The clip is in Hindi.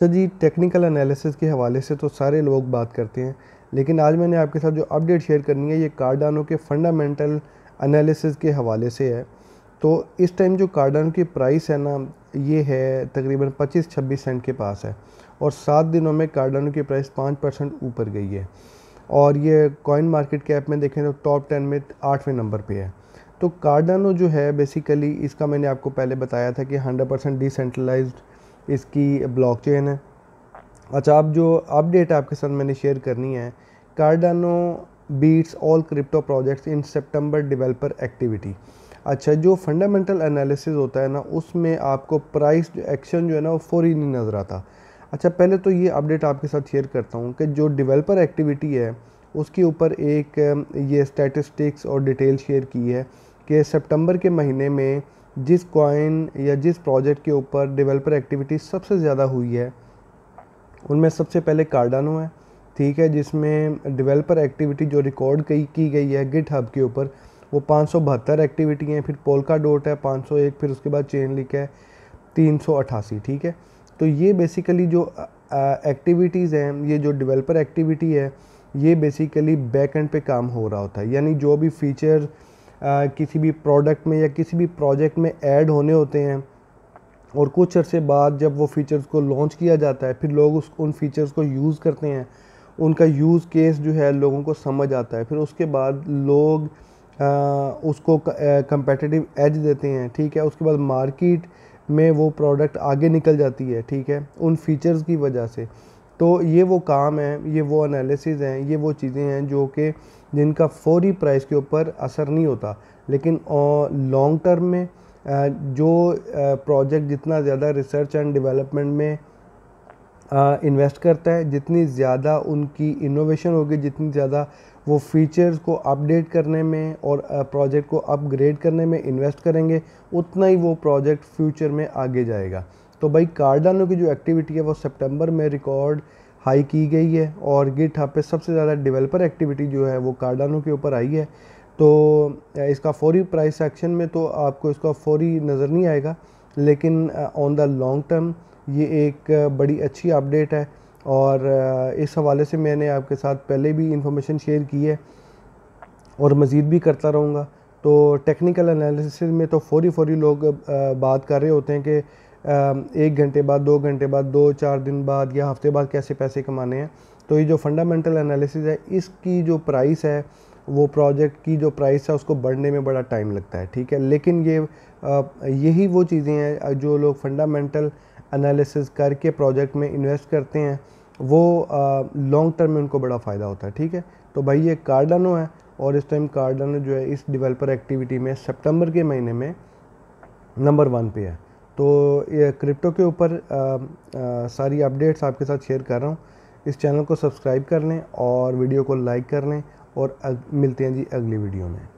सर जी टेक्निकल एनालिसिस के हवाले से तो सारे लोग बात करते हैं लेकिन आज मैंने आपके साथ जो अपडेट शेयर करनी है ये कार्डानो के फंडामेंटल एनालिसिस के हवाले से है तो इस टाइम जो कार्डानो की प्राइस है ना ये है तकरीबन 25-26 सेंट के पास है और सात दिनों में कार्डानो की प्राइस पाँच परसेंट ऊपर गई है और ये कॉइन मार्केट कैप में देखें तो टॉप टेन में आठवें नंबर पर है तो कार्डानो जो है बेसिकली इसका मैंने आपको पहले बताया था कि हंड्रेड परसेंट इसकी ब्लॉकचेन है अच्छा अब जो अपडेट आपके साथ मैंने शेयर करनी है Cardano beats all crypto projects in September developer activity अच्छा जो फंडामेंटल एनालिसिस होता है ना उसमें आपको प्राइस एक्शन जो है ना वो फौरी नहीं नज़र आता अच्छा पहले तो ये अपडेट आपके साथ शेयर करता हूँ कि जो डेवलपर एक्टिविटी है उसके ऊपर एक ये स्टैटिस्टिक्स और डिटेल शेयर की है कि सितंबर के महीने में जिस कॉइन या जिस प्रोजेक्ट के ऊपर डेवलपर एक्टिविटी सबसे ज़्यादा हुई है उनमें सबसे पहले कार्डानो है ठीक है जिसमें डेवलपर एक्टिविटी जो रिकॉर्ड की की गई है गिट हब के ऊपर वो पाँच सौ बहत्तर एक्टिविटी हैं फिर पोलका डोट है पाँच सौ एक फिर उसके बाद चेन लिक है तीन सौ अट्ठासी ठीक है तो ये बेसिकली जो एक्टिविटीज़ हैं ये जो डिवेलपर एक्टिविटी है ये बेसिकली बैक एंड पे काम हो रहा होता है यानी जो भी फीचर किसी भी प्रोडक्ट में या किसी भी प्रोजेक्ट में ऐड होने होते हैं और कुछ अरसे बाद जब वो फ़ीचर्स को लॉन्च किया जाता है फिर लोग उस उन फ़ीचर्स को यूज़ करते हैं उनका यूज़ केस जो है लोगों को समझ आता है फिर उसके बाद लोग आ, उसको कंपेटिटिव एज देते हैं ठीक है उसके बाद मार्केट में वो प्रोडक्ट आगे निकल जाती है ठीक है उन फीचर्स की वजह से तो ये वो काम है ये वो एनालिसिस हैं ये वो चीज़ें हैं जो कि जिनका फौरी प्राइस के ऊपर असर नहीं होता लेकिन लॉन्ग टर्म में जो प्रोजेक्ट जितना ज़्यादा रिसर्च एंड डेवलपमेंट में इन्वेस्ट करता है जितनी ज़्यादा उनकी इनोवेशन होगी जितनी ज़्यादा वो फीचर्स को अपडेट करने में और प्रोजेक्ट को अपग्रेड करने में इन्वेस्ट करेंगे उतना ही वो प्रोजेक्ट फ्यूचर में आगे जाएगा तो भाई कार्डानो की जो एक्टिविटी है वो सितंबर में रिकॉर्ड हाई की गई है और गिट हब पे सबसे ज़्यादा डेवलपर एक्टिविटी जो है वो कार्डानो के ऊपर आई है तो इसका फौरी प्राइस एक्शन में तो आपको इसका फौरी नज़र नहीं आएगा लेकिन ऑन द लॉन्ग टर्म ये एक बड़ी अच्छी अपडेट है और इस हवाले से मैंने आपके साथ पहले भी इंफॉर्मेशन शेयर की है और मज़ीद भी करता रहूँगा तो टेक्निकल एनालिसिस में तो फौरी फौरी लोग बात कर रहे होते हैं कि एक घंटे बाद दो घंटे बाद दो चार दिन बाद या हफ्ते बाद कैसे पैसे कमाने हैं तो ये जो फंडामेंटल एनालिसिस है इसकी जो प्राइस है वो प्रोजेक्ट की जो प्राइस है उसको बढ़ने में बड़ा टाइम लगता है ठीक है लेकिन ये यही वो चीज़ें हैं जो लोग फंडामेंटल एनालिसिस करके प्रोजेक्ट में इन्वेस्ट करते हैं वो लॉन्ग टर्म में उनको बड़ा फ़ायदा होता है ठीक है तो भाई ये कार्डानो है और इस टाइम कार्डानो जो है इस डिवेलपर एक्टिविटी में सितंबर के महीने में नंबर वन पे है तो ये क्रिप्टो के ऊपर सारी अपडेट्स आपके साथ शेयर कर रहा हूँ इस चैनल को सब्सक्राइब कर लें और वीडियो को लाइक कर लें और अग, मिलते हैं जी अगली वीडियो में